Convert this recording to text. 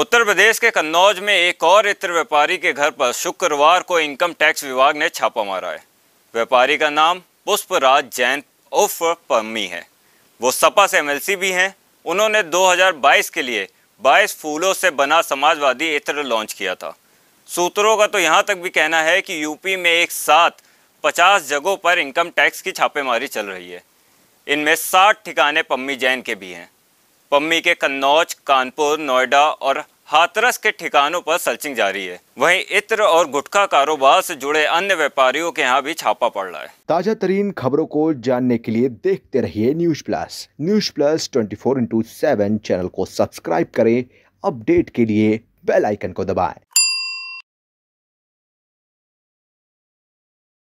उत्तर प्रदेश के कन्नौज में एक और इत्र व्यापारी के घर पर शुक्रवार को इनकम टैक्स विभाग ने छापा मारा है व्यापारी का नाम पुष्पराज जैन उर्फ पम्मी है वो सपा से एमएलसी भी हैं उन्होंने 2022 के लिए 22 फूलों से बना समाजवादी इत्र लॉन्च किया था सूत्रों का तो यहाँ तक भी कहना है कि यूपी में एक साथ पचास जगहों पर इनकम टैक्स की छापेमारी चल रही है इनमें साठ ठिकाने पम्मी जैन के भी हैं पम्मी के कन्नौज कानपुर नोएडा और हाथरस के ठिकानों पर सर्चिंग जारी है वहीं इत्र और गुटखा कारोबार से जुड़े अन्य व्यापारियों के यहाँ भी छापा पड़ रहा है ताजा तरीन खबरों को जानने के लिए देखते रहिए news plus news plus twenty four into seven channel को सब्सक्राइब करें अपडेट के लिए बेल आइकन को दबाएं